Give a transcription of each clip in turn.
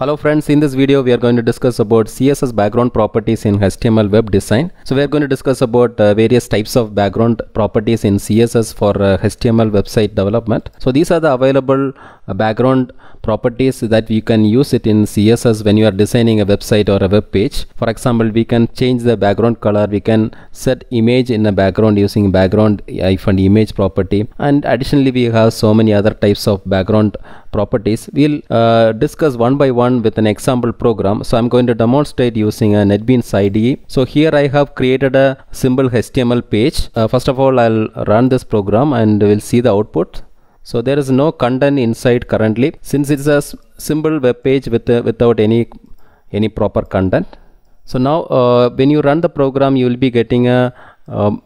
Hello friends, in this video we are going to discuss about CSS background properties in HTML web design. So we are going to discuss about uh, various types of background properties in CSS for uh, HTML website development. So these are the available background properties that you can use it in CSS when you are designing a website or a web page. For example, we can change the background color, we can set image in the background using background and image property and additionally we have so many other types of background properties. We'll uh, discuss one by one with an example program. So I'm going to demonstrate using a NetBeans IDE. So here I have created a simple HTML page. Uh, first of all, I'll run this program and we'll see the output. So there is no content inside currently since it's a simple web page with, uh, without any, any proper content. So now uh, when you run the program, you will be getting a um,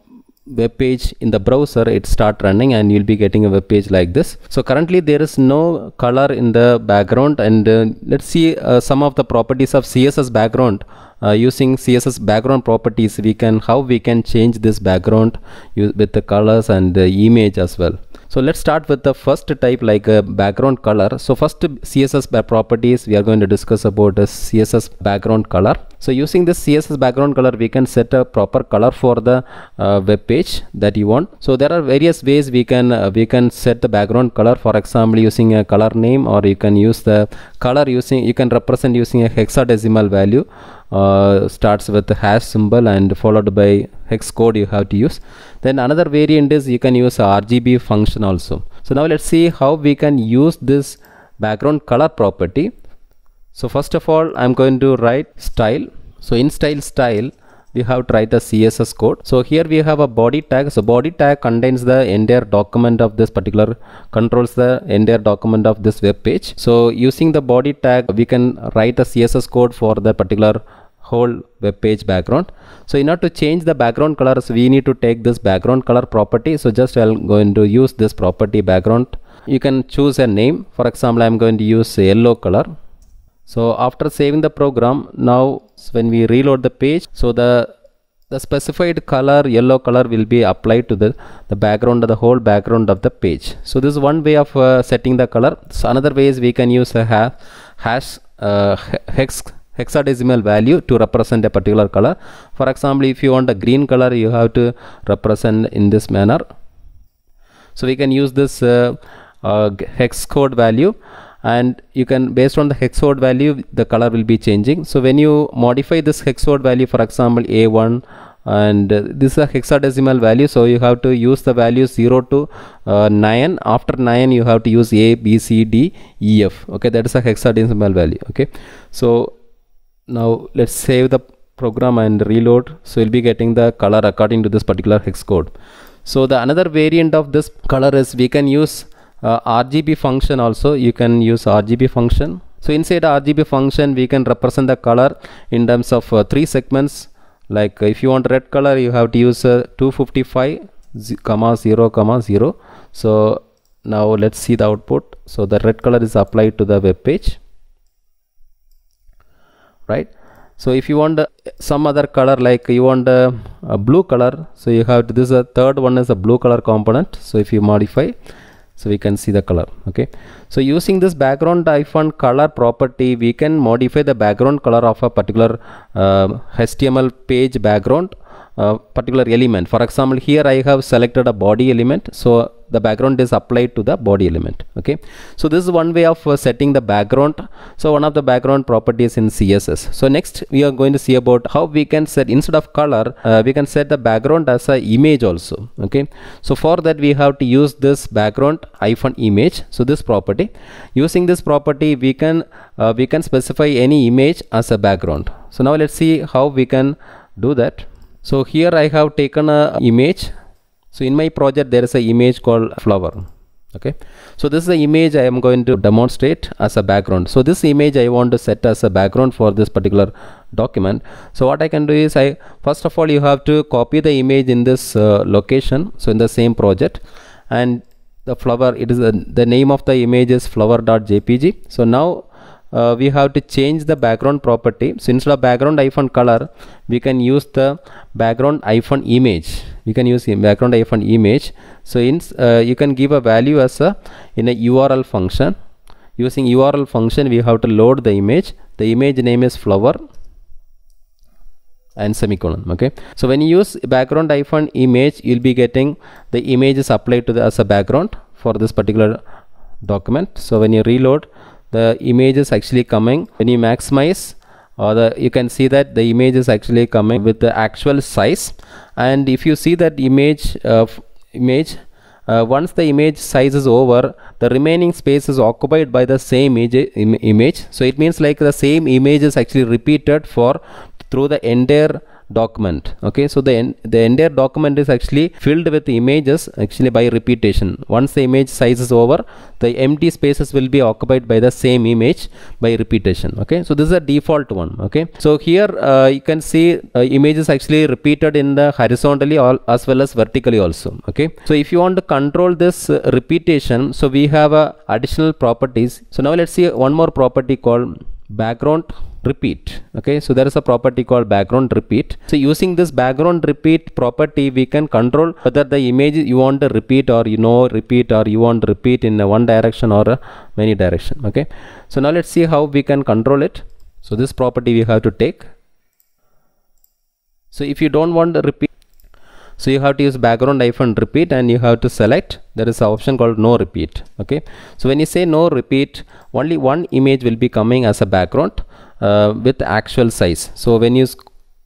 web page in the browser it start running and you'll be getting a web page like this so currently there is no color in the background and uh, let's see uh, some of the properties of css background uh, using css background properties we can how we can change this background with the colors and the image as well so let's start with the first type like a uh, background color so first css properties we are going to discuss about the css background color so using this css background color we can set a proper color for the uh, web page that you want so there are various ways we can uh, we can set the background color for example using a color name or you can use the color using you can represent using a hexadecimal value uh, starts with the hash symbol and followed by hex code you have to use then another variant is you can use RGB function also so now let's see how we can use this background color property so first of all I'm going to write style so in style style we have tried the css code so here we have a body tag so body tag contains the entire document of this particular controls the entire document of this web page so using the body tag we can write the css code for the particular whole web page background so in order to change the background colors we need to take this background color property so just i'm going to use this property background you can choose a name for example i'm going to use yellow color so after saving the program now when we reload the page so the the specified color yellow color will be applied to the the background of the whole background of the page so this is one way of uh, setting the color so another way is we can use a ha hash uh, hex hexadecimal value to represent a particular color for example if you want a green color you have to represent in this manner so we can use this uh, uh hex code value and you can based on the hex word value the color will be changing so when you modify this hex word value for example a1 and uh, this is a hexadecimal value so you have to use the value 0 to uh, 9 after 9 you have to use a b c d e f okay that is a hexadecimal value okay so now let's save the program and reload so you'll be getting the color according to this particular hex code so the another variant of this color is we can use uh, RGB function also you can use RGB function so inside RGB function we can represent the color in terms of uh, three segments like if you want red color you have to use uh, 255 comma 0 comma 0 so now let's see the output so the red color is applied to the web page right so if you want uh, some other color like you want uh, a blue color so you have to, this is a third one is a blue color component so if you modify so we can see the color okay so using this background and color property we can modify the background color of a particular uh, html page background a uh, particular element. For example, here I have selected a body element. So the background is applied to the body element. Okay. So this is one way of uh, setting the background. So one of the background properties in CSS. So next we are going to see about how we can set instead of color, uh, we can set the background as a image also. Okay. So for that we have to use this background hyphen image. So this property using this property we can uh, we can specify any image as a background. So now let's see how we can do that. So here I have taken a image. So in my project there is a image called flower. Okay. So this is the image I am going to demonstrate as a background. So this image I want to set as a background for this particular document. So what I can do is I first of all you have to copy the image in this uh, location. So in the same project and the flower it is a, uh, the name of the image is flower.jpg. So now uh, we have to change the background property so instead of background iphone color we can use the background iphone image we can use background iphone image so in uh, you can give a value as a in a url function using url function we have to load the image the image name is flower and semicolon okay so when you use background iphone image you'll be getting the image is applied to the as a background for this particular document so when you reload the image is actually coming when you maximize or the you can see that the image is actually coming with the actual size and if you see that image uh, image uh, once the image size is over the remaining space is occupied by the same Im image so it means like the same image is actually repeated for through the entire document okay so the the entire document is actually filled with images actually by repetition once the image size is over the empty spaces will be occupied by the same image by repetition okay so this is a default one okay so here uh, you can see uh, images actually repeated in the horizontally all, as well as vertically also okay so if you want to control this uh, repetition so we have uh, additional properties so now let's see one more property called background repeat okay so there is a property called background repeat so using this background repeat property we can control whether the image you want to repeat or you know repeat or you want to repeat in one direction or many direction okay so now let's see how we can control it so this property we have to take so if you don't want to repeat so you have to use background hyphen repeat and you have to select there is an option called no repeat okay so when you say no repeat only one image will be coming as a background uh, with actual size so when you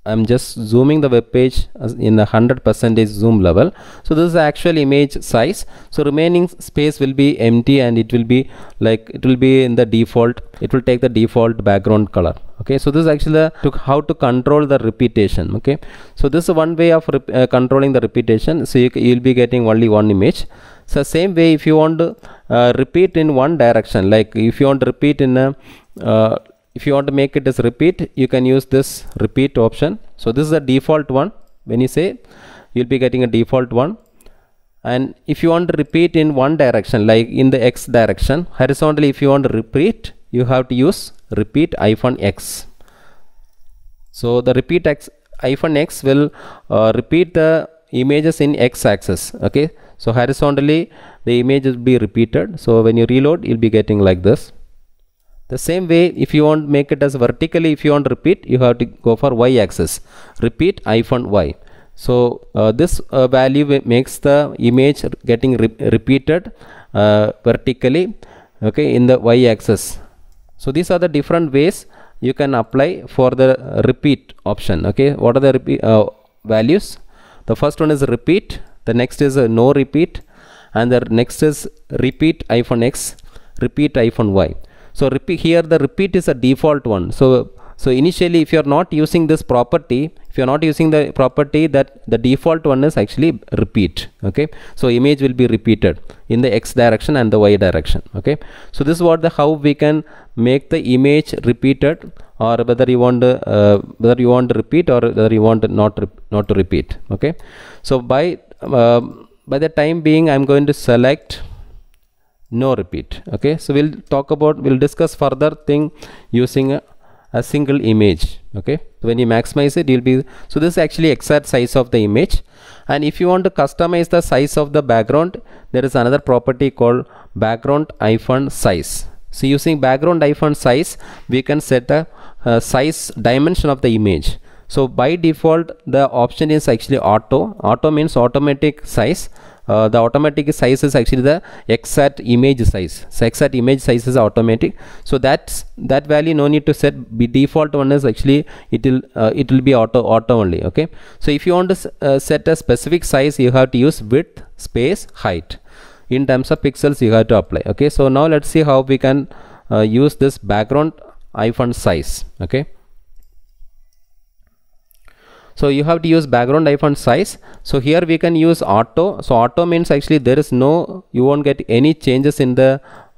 I'm just zooming the web page in a 100% zoom level. So this is actual image size. So remaining space will be empty and it will be like it will be in the default. It will take the default background color. Okay. So this is actually to how to control the repetition. Okay. So this is one way of uh, controlling the repetition. So you will be getting only one image. So same way if you want to uh, repeat in one direction like if you want to repeat in a uh, if you want to make it as repeat you can use this repeat option so this is the default one when you say you'll be getting a default one and if you want to repeat in one direction like in the x direction horizontally if you want to repeat you have to use repeat iphone x so the repeat x iphone x will uh, repeat the images in x axis okay so horizontally the image will be repeated so when you reload you'll be getting like this the same way if you want make it as vertically if you want repeat you have to go for y axis repeat iPhone y. So uh, this uh, value makes the image getting re repeated uh, vertically okay in the y axis. So these are the different ways you can apply for the repeat option okay what are the repeat, uh, values the first one is repeat the next is uh, no repeat and the next is repeat iPhone X repeat iPhone Y. So repeat, here the repeat is a default one. So so initially if you are not using this property, if you are not using the property that the default one is actually repeat. Okay. So image will be repeated in the x direction and the y direction. Okay. So this is what the how we can make the image repeated or whether you want to, uh, whether you want to repeat or whether you want to not not to repeat. Okay. So by uh, by the time being I'm going to select no repeat okay so we'll talk about we'll discuss further thing using a, a single image okay so when you maximize it you'll be so this is actually exact size of the image and if you want to customize the size of the background there is another property called background iphone size so using background iphone size we can set a, a size dimension of the image so by default the option is actually auto auto means automatic size uh, the automatic size is actually the exact image size so exact image size is automatic so that's that value no need to set be default one is actually it will uh, it will be auto auto only okay so if you want to uh, set a specific size you have to use width space height in terms of pixels you have to apply okay so now let's see how we can uh, use this background iphone size okay so you have to use background icon size so here we can use auto so auto means actually there is no you won't get any changes in the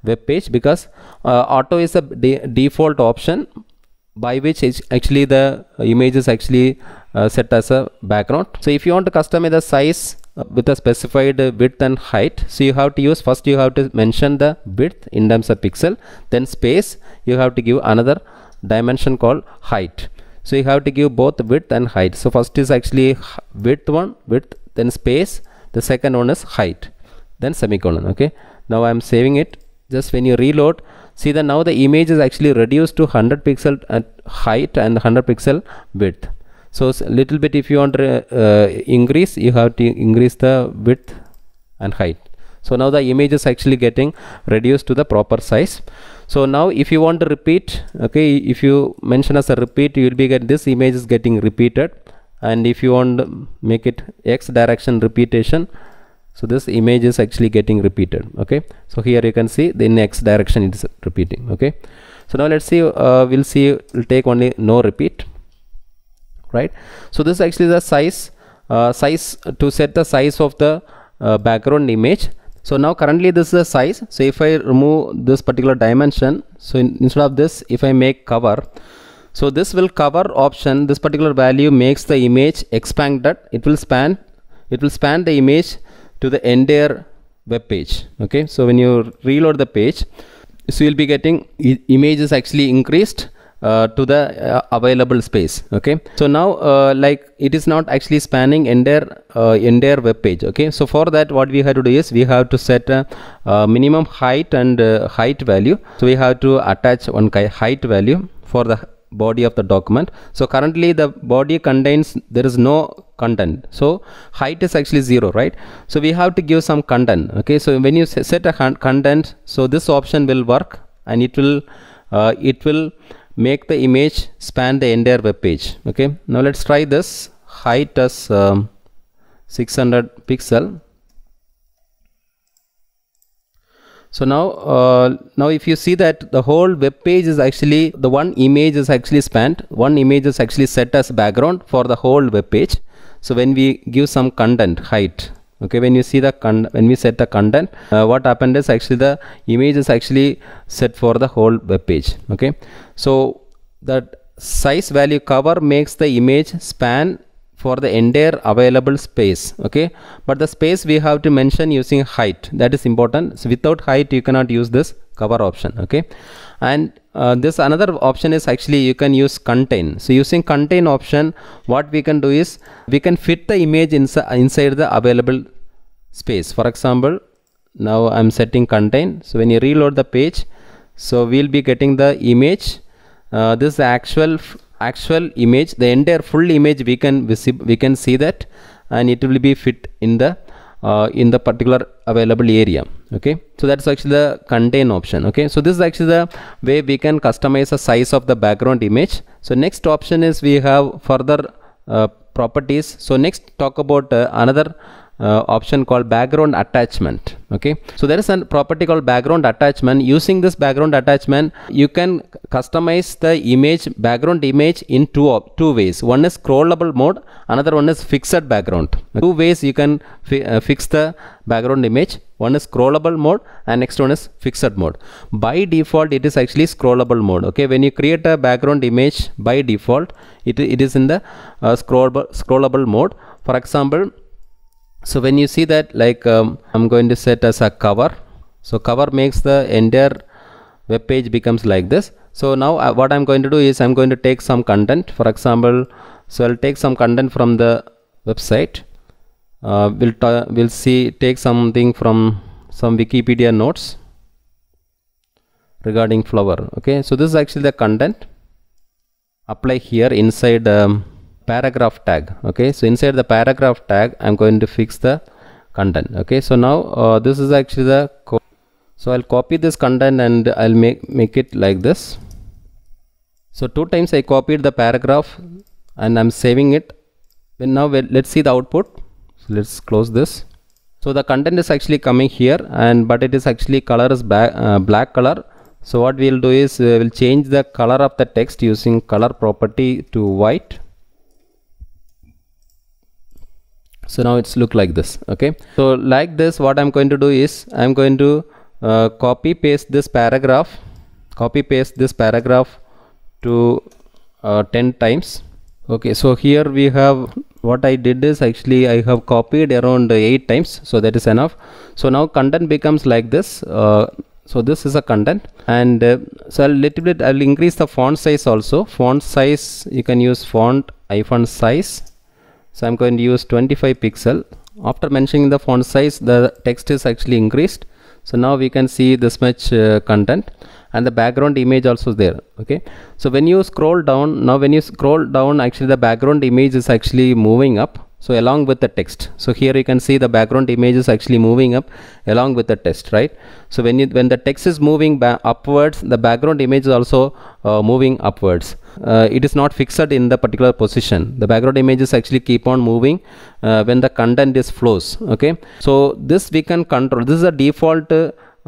web page because uh, auto is a de default option by which actually the image is actually uh, set as a background so if you want to customize the size uh, with a specified width and height so you have to use first you have to mention the width in terms of pixel then space you have to give another dimension called height so you have to give both width and height so first is actually width one width then space the second one is height then semicolon okay now i'm saving it just when you reload see that now the image is actually reduced to 100 pixel at height and 100 pixel width so little bit if you want to uh, increase you have to increase the width and height so now the image is actually getting reduced to the proper size so now if you want to repeat okay if you mention as a repeat you will be get this image is getting repeated and if you want to make it x direction repetition so this image is actually getting repeated okay so here you can see the next direction it is repeating okay so now let's see uh, we'll see we'll take only no repeat right so this actually the size uh, size to set the size of the uh, background image so now currently this is the size so if i remove this particular dimension so in, instead of this if i make cover so this will cover option this particular value makes the image expanded it will span it will span the image to the entire web page okay so when you reload the page so you'll be getting image is actually increased uh, to the uh, available space okay so now uh, like it is not actually spanning entire uh, entire web page okay so for that what we have to do is we have to set a, minimum height and uh, height value so we have to attach one height value for the body of the document so currently the body contains there is no content so height is actually zero right so we have to give some content okay so when you set a content so this option will work and it will uh, it will make the image span the entire web page okay now let's try this height as um, 600 pixel so now uh, now if you see that the whole web page is actually the one image is actually spanned one image is actually set as background for the whole web page so when we give some content height okay when you see the con when we set the content uh, what happened is actually the image is actually set for the whole web page okay so that size value cover makes the image span for the entire available space okay but the space we have to mention using height that is important so without height you cannot use this cover option okay and uh, this another option is actually you can use contain so using contain option what we can do is we can fit the image inside the available space for example now I'm setting contain so when you reload the page so we'll be getting the image uh, this actual actual image the entire full image we can we can see that and it will be fit in the uh, in the particular available area okay so that's actually the contain option okay so this is actually the way we can customize the size of the background image so next option is we have further uh, properties so next talk about uh, another uh, option called background attachment okay so there is a property called background attachment using this background attachment you can customize the image background image in two two ways one is scrollable mode another one is fixed background two ways you can fi uh, fix the background image one is scrollable mode and next one is fixed mode by default it is actually scrollable mode okay when you create a background image by default it, it is in the uh, scrollable scrollable mode for example so when you see that like um, I'm going to set as a cover so cover makes the entire web page becomes like this so now uh, what I'm going to do is I'm going to take some content for example so I'll take some content from the website uh, we'll we'll see take something from some Wikipedia notes regarding flower okay so this is actually the content apply here inside um, paragraph tag okay so inside the paragraph tag i'm going to fix the content okay so now uh, this is actually the so i'll copy this content and i'll make make it like this so two times i copied the paragraph and i'm saving it and now let's see the output so let's close this so the content is actually coming here and but it is actually color is uh, black color so what we'll do is uh, we'll change the color of the text using color property to white so now it's look like this okay so like this what i'm going to do is i'm going to uh, copy paste this paragraph copy paste this paragraph to uh, 10 times okay so here we have what i did is actually i have copied around 8 times so that is enough so now content becomes like this uh, so this is a content and uh, so a little bit i'll increase the font size also font size you can use font iphone size so I'm going to use 25 pixel after mentioning the font size the text is actually increased so now we can see this much uh, content and the background image also there okay so when you scroll down now when you scroll down actually the background image is actually moving up so along with the text so here you can see the background image is actually moving up along with the text right so when you when the text is moving upwards the background image is also uh, moving upwards uh, it is not fixed in the particular position the background images actually keep on moving uh, when the content is flows okay so this we can control this is a default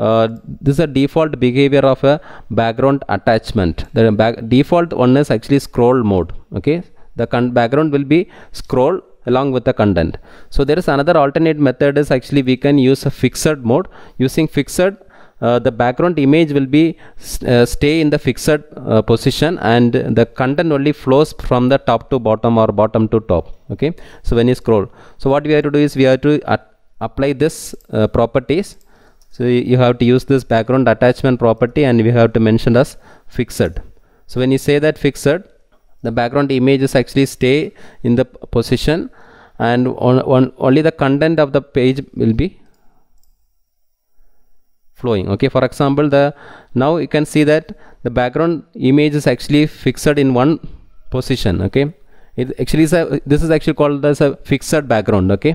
uh, this is a default behavior of a background attachment the back default one is actually scroll mode okay the background will be scroll along with the content. So there is another alternate method is actually we can use a fixed mode. Using fixed uh, the background image will be uh, stay in the fixed uh, position and the content only flows from the top to bottom or bottom to top okay so when you scroll so what we have to do is we have to apply this uh, properties so you have to use this background attachment property and we have to mention as fixed so when you say that fixed the background images actually stay in the position and on, on only the content of the page will be flowing okay for example the now you can see that the background image is actually fixed in one position okay it actually is a, this is actually called as a fixed background okay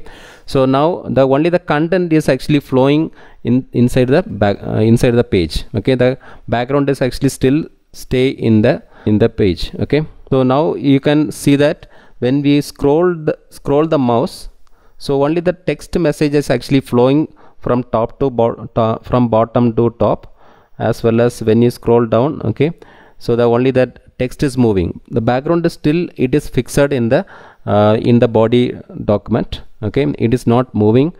so now the only the content is actually flowing in inside the back uh, inside the page okay the background is actually still stay in the in the page okay so now you can see that when we scroll the, scroll the mouse so only the text message is actually flowing from top to bottom from bottom to top as well as when you scroll down okay so the only that text is moving the background is still it is fixed in the uh, in the body document okay it is not moving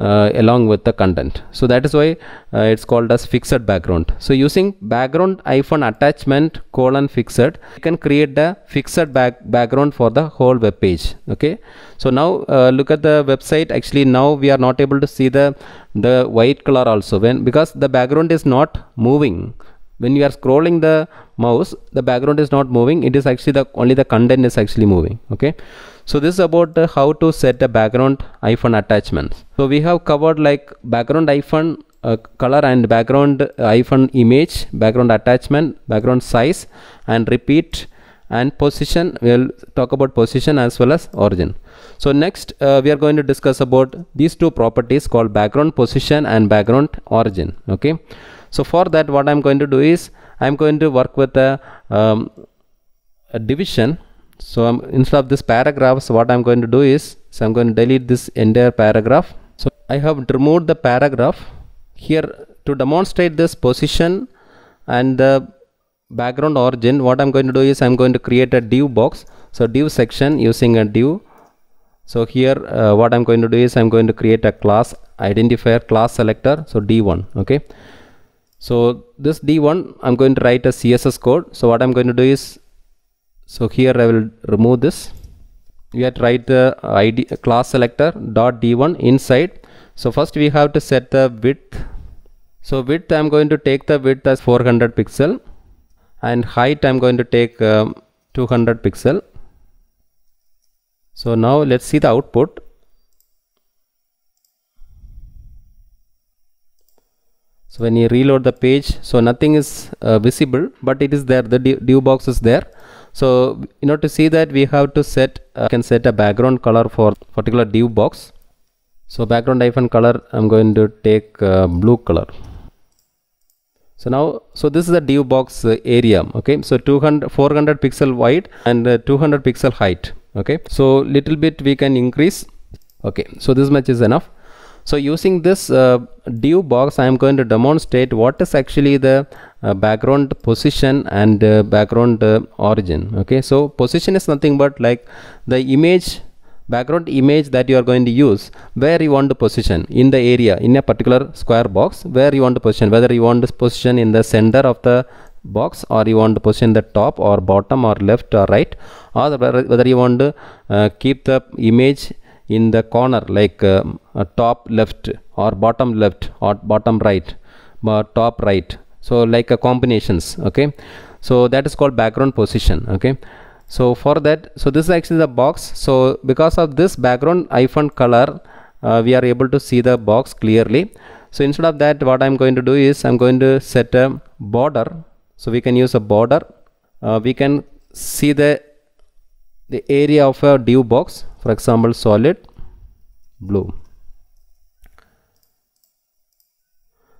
uh, along with the content so that is why uh, it's called as fixed background so using background iphone attachment colon fixed you can create the fixed back background for the whole web page okay so now uh, look at the website actually now we are not able to see the the white color also when because the background is not moving when you are scrolling the mouse the background is not moving it is actually the only the content is actually moving okay so this is about uh, how to set the background iphone attachments so we have covered like background iphone uh, color and background uh, iphone image background attachment background size and repeat and position we'll talk about position as well as origin so next uh, we are going to discuss about these two properties called background position and background origin okay so for that what i'm going to do is i'm going to work with a, um, a division so I'm, instead of this paragraphs so what i'm going to do is so i'm going to delete this entire paragraph so i have removed the paragraph here to demonstrate this position and the background origin what i'm going to do is i'm going to create a div box so div section using a div so here uh, what i'm going to do is i'm going to create a class identifier class selector so d1 okay so this d1 i'm going to write a css code so what i'm going to do is so here i will remove this we have to write the id class selector dot d1 inside so first we have to set the width so width i'm going to take the width as 400 pixel and height i'm going to take um, 200 pixel so now let's see the output so when you reload the page so nothing is uh, visible but it is there the div box is there so you know to see that we have to set uh, can set a background color for particular div box so background hyphen color I'm going to take uh, blue color so now so this is the div box uh, area okay so 200 400 pixel wide and uh, 200 pixel height okay so little bit we can increase okay so this much is enough so using this uh, box, I am going to demonstrate what is actually the uh, background position and uh, background uh, origin. Okay, so position is nothing but like the image background image that you are going to use where you want to position in the area in a particular square box where you want to position whether you want to position in the center of the box or you want to position the top or bottom or left or right or whether you want to uh, keep the image in the corner like uh, top left or bottom left or bottom right or top right so like a combinations okay so that is called background position okay so for that so this is actually the box so because of this background iphone color uh, we are able to see the box clearly so instead of that what i'm going to do is i'm going to set a border so we can use a border uh, we can see the the area of a dew box for example solid blue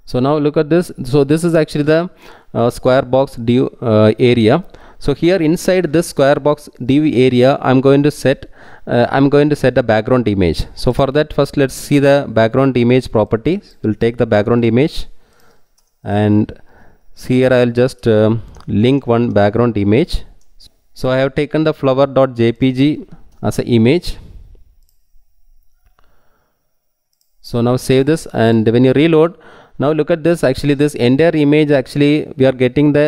so now look at this so this is actually the uh, square box dew uh, area so here inside this square box dew area i'm going to set uh, i'm going to set a background image so for that first let's see the background image properties. we'll take the background image and here i'll just um, link one background image so I have taken the flower.jpg as an image. So now save this and when you reload, now look at this actually this entire image actually we are getting the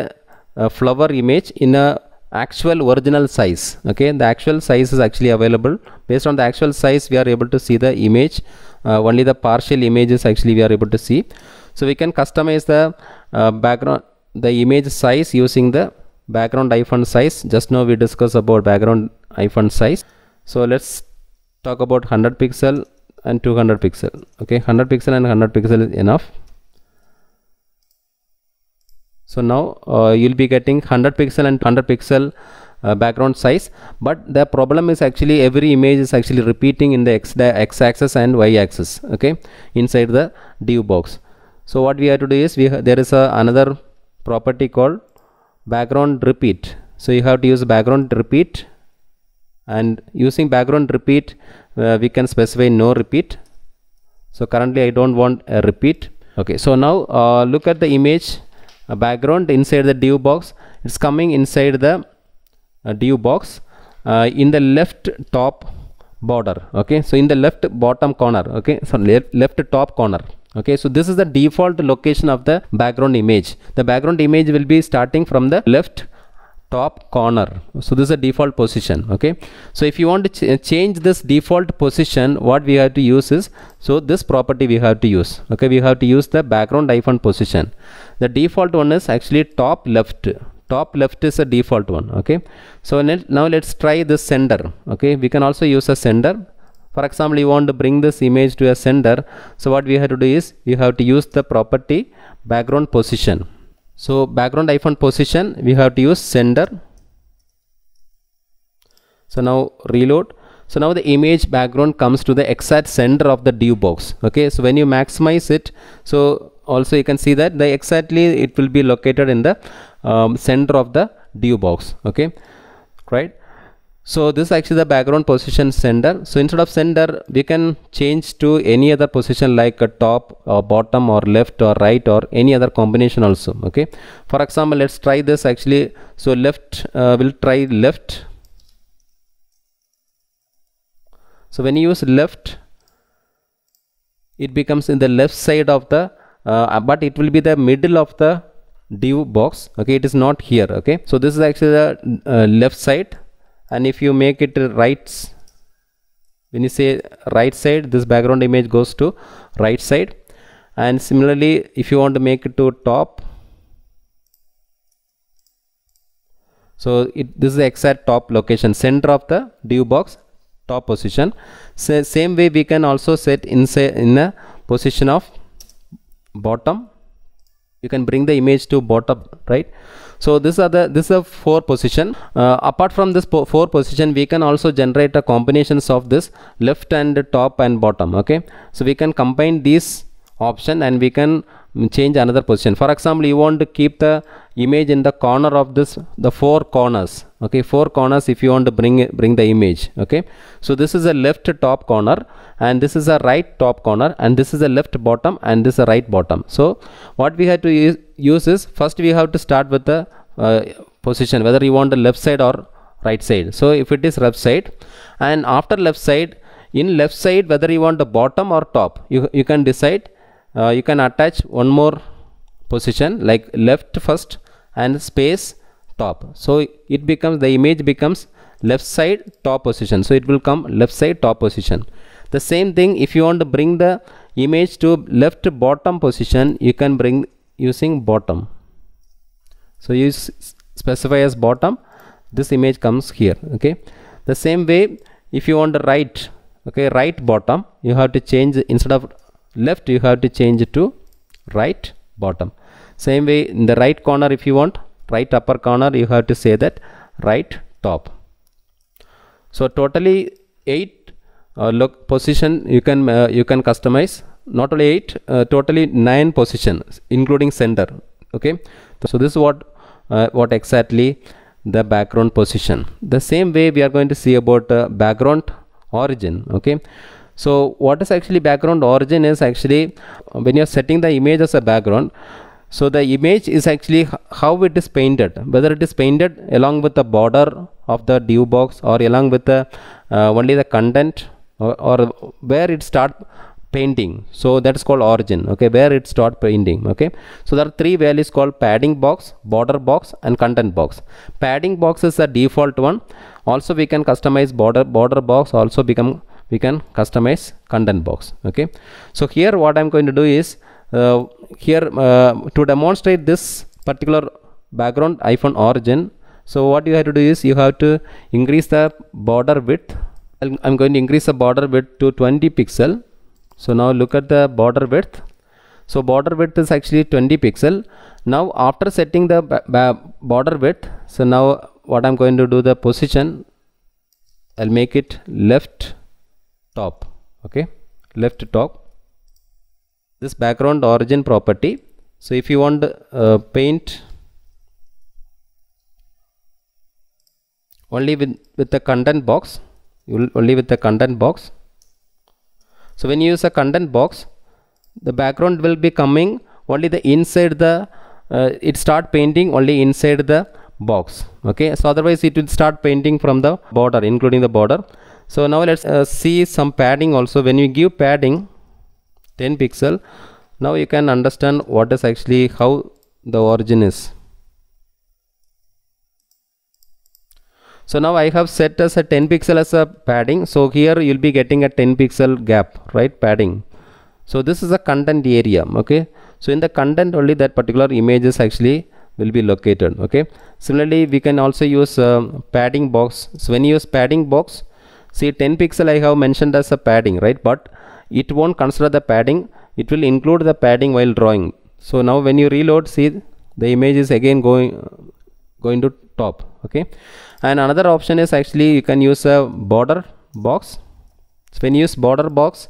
uh, flower image in a actual original size okay the actual size is actually available based on the actual size we are able to see the image uh, only the partial images actually we are able to see so we can customize the uh, background the image size using the background iPhone size just now we discussed about background iPhone size so let's talk about 100 pixel and 200 pixel okay 100 pixel and 100 pixel is enough so now uh, you'll be getting 100 pixel and 100 pixel uh, background size but the problem is actually every image is actually repeating in the x, the x axis and y axis okay inside the div box so what we have to do is we there is a another property called background repeat so you have to use background repeat and using background repeat uh, we can specify no repeat so currently I don't want a repeat okay so now uh, look at the image uh, background inside the div box it's coming inside the uh, div box uh, in the left top border okay so in the left bottom corner okay so le left top corner okay so this is the default location of the background image the background image will be starting from the left top corner so this is a default position okay so if you want to ch change this default position what we have to use is so this property we have to use okay we have to use the background iphone position the default one is actually top left top left is a default one okay so now let's try this sender okay we can also use a sender for example you want to bring this image to a center so what we have to do is you have to use the property background position so background iphone position we have to use center so now reload so now the image background comes to the exact center of the div box. Okay, so when you maximize it, so also you can see that the exactly it will be located in the um, center of the div box. Okay, right. So this is actually the background position center. So instead of center, we can change to any other position like a top or uh, bottom or left or right or any other combination also. Okay. For example, let's try this actually. So left, uh, we'll try left. So when you use left, it becomes in the left side of the, uh, uh but it will be the middle of the div box. Okay. It is not here. Okay. So this is actually the uh, left side and if you make it right when you say right side this background image goes to right side and similarly if you want to make it to top so it, this is the exact top location center of the div box top position so, same way we can also set inside in a position of bottom you can bring the image to bottom right so this are the this are four position uh, apart from this po four position we can also generate a combinations of this left and top and bottom okay so we can combine these option and we can change another position for example you want to keep the image in the corner of this the four corners okay four corners if you want to bring it, bring the image okay so this is a left top corner and this is a right top corner and this is a left bottom and this is a right bottom so what we have to use, is first we have to start with the uh, position whether you want the left side or right side so if it is left side and after left side in left side whether you want the bottom or top you, you can decide uh, you can attach one more position like left first and space top so it becomes the image becomes left side top position so it will come left side top position the same thing if you want to bring the image to left bottom position you can bring using bottom so you specify as bottom this image comes here okay the same way if you want the right okay right bottom you have to change instead of left you have to change to right bottom same way in the right corner if you want right upper corner you have to say that right top so totally eight uh, look position you can uh, you can customize not only eight uh, totally nine positions including center okay so this is what uh, what exactly the background position the same way we are going to see about uh, background origin okay so what is actually background origin is actually uh, when you're setting the image as a background so the image is actually how it is painted whether it is painted along with the border of the div box or along with the uh, only the content or, or where it start painting so that's called origin okay where it start painting okay so there are three values called padding box border box and content box padding box is the default one also we can customize border border box also become we can customize content box okay so here what i'm going to do is uh, here uh, to demonstrate this particular background iphone origin so what you have to do is you have to increase the border width i'm going to increase the border width to 20 pixel so now look at the border width so border width is actually 20 pixel now after setting the border width so now what i'm going to do the position i'll make it left top okay left top this background origin property so if you want uh, paint only with with the content box only with the content box so when you use a content box the background will be coming only the inside the uh, it start painting only inside the box okay so otherwise it will start painting from the border including the border so now let's uh, see some padding also when you give padding 10 pixel now you can understand what is actually how the origin is so now I have set as a 10 pixel as a padding so here you'll be getting a 10 pixel gap right padding so this is a content area okay so in the content only that particular image is actually will be located okay similarly we can also use uh, padding box so when you use padding box See 10 pixel I have mentioned as a padding, right? But it won't consider the padding. It will include the padding while drawing. So now when you reload, see the image is again going, going to top. Okay. And another option is actually you can use a border box. So when you use border box,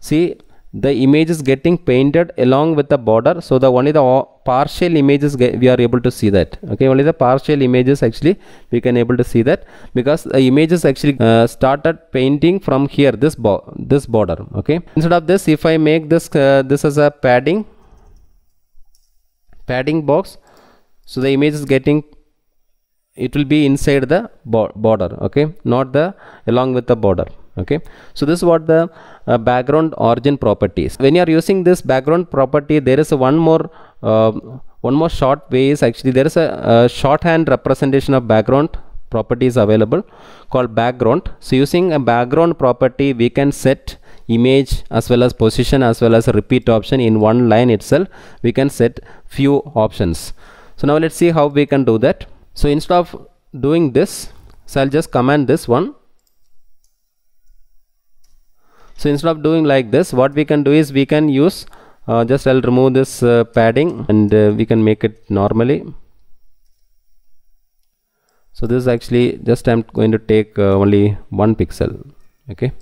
see the image is getting painted along with the border so the only the partial images we are able to see that okay only the partial images actually we can able to see that because the images actually uh, started painting from here this bo this border okay instead of this if i make this uh, this as a padding padding box so the image is getting it will be inside the bo border okay not the along with the border okay so this is what the uh, background origin properties when you are using this background property there is one more uh, one more short way is actually there is a, a shorthand representation of background properties available called background so using a background property we can set image as well as position as well as repeat option in one line itself we can set few options so now let's see how we can do that so instead of doing this so i'll just command this one so instead of doing like this what we can do is we can use uh, just I'll remove this uh, padding and uh, we can make it normally so this is actually just I'm going to take uh, only one pixel okay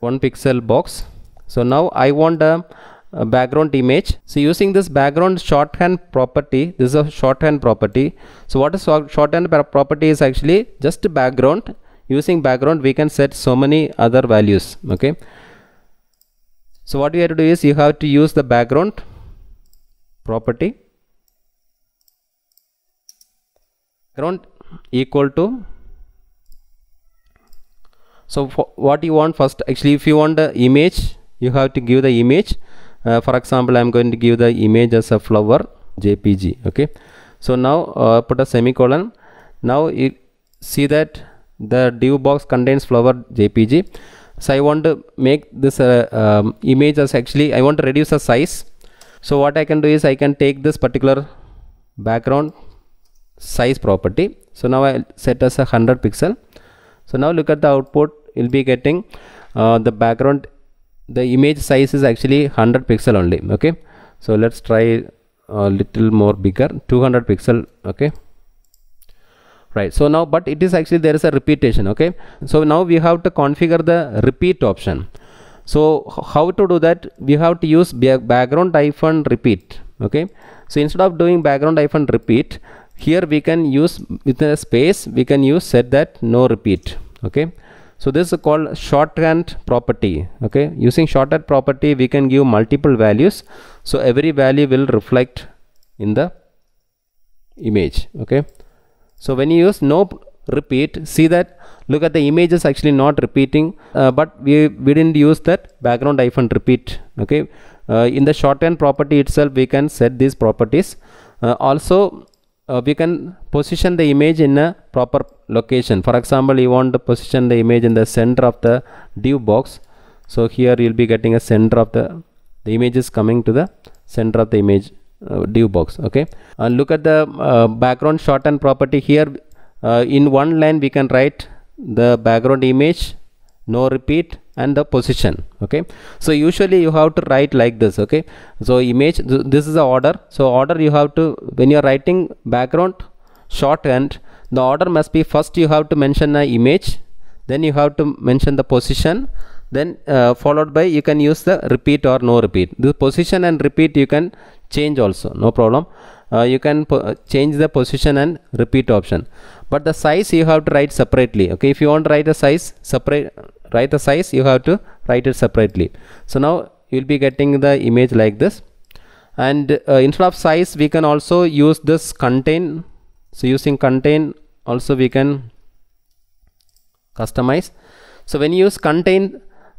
one pixel box so now I want a, a background image so using this background shorthand property this is a shorthand property so what is shorthand property is actually just background using background we can set so many other values okay so what we have to do is you have to use the background property ground equal to so what you want first actually if you want the image you have to give the image uh, for example I'm going to give the image as a flower JPG okay so now uh, put a semicolon now you see that the div box contains flower jpg so i want to make this uh, um, image as actually i want to reduce the size so what i can do is i can take this particular background size property so now i set as a 100 pixel so now look at the output you'll be getting uh, the background the image size is actually 100 pixel only okay so let's try a little more bigger 200 pixel okay right so now but it is actually there is a repetition okay so now we have to configure the repeat option so how to do that we have to use background hyphen repeat okay so instead of doing background hyphen repeat here we can use within a space we can use set that no repeat okay so this is called shorthand property okay using shorthand property we can give multiple values so every value will reflect in the image okay so when you use no repeat, see that look at the image is actually not repeating, uh, but we, we didn't use that background hyphen repeat. Okay. Uh, in the shorthand property itself, we can set these properties. Uh, also, uh, we can position the image in a proper location. For example, you want to position the image in the center of the div box. So here you'll be getting a center of the, the image is coming to the center of the image uh, div box okay and uh, look at the uh, background shorten property here uh, in one line we can write the background image no repeat and the position okay so usually you have to write like this okay so image th this is the order so order you have to when you are writing background shorthand the order must be first you have to mention the image then you have to mention the position then uh, followed by you can use the repeat or no repeat the position and repeat you can change also no problem uh, you can change the position and repeat option but the size you have to write separately okay if you want to write a size separate write the size you have to write it separately so now you'll be getting the image like this and uh, instead of size we can also use this contain so using contain also we can customize so when you use contain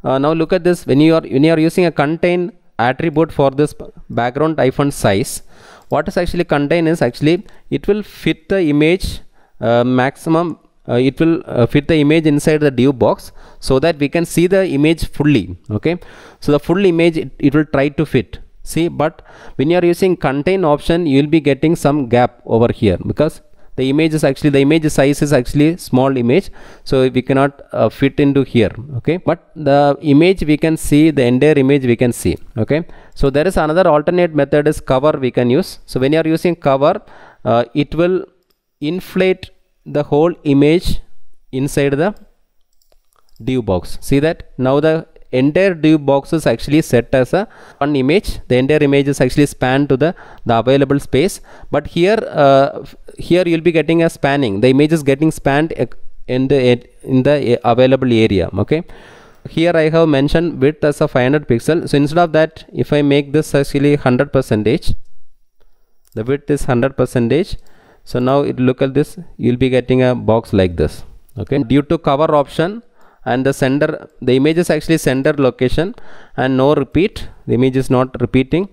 uh, now look at this when you are when you are using a contain attribute for this background iPhone size what is actually contained is actually it will fit the image uh, maximum uh, it will uh, fit the image inside the div box so that we can see the image fully okay so the full image it, it will try to fit see but when you are using contain option you will be getting some gap over here because the image is actually the image size is actually small image so we cannot uh, fit into here okay but the image we can see the entire image we can see okay so there is another alternate method is cover we can use so when you are using cover uh, it will inflate the whole image inside the div box see that now the entire div box is actually set as a one image the entire image is actually spanned to the the available space but here uh, here you'll be getting a spanning the image is getting spanned uh, in the in the uh, available area okay here I have mentioned width as a 500 pixel so instead of that if I make this actually 100 percentage the width is 100 percentage so now it look at this you'll be getting a box like this okay due to cover option and the sender the image is actually sender location and no repeat the image is not repeating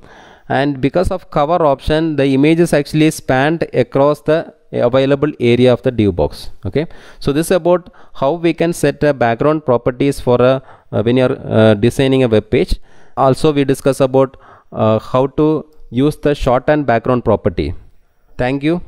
and because of cover option the image is actually spanned across the available area of the div box okay so this is about how we can set a background properties for a uh, when you're uh, designing a web page also we discuss about uh, how to use the shorthand background property thank you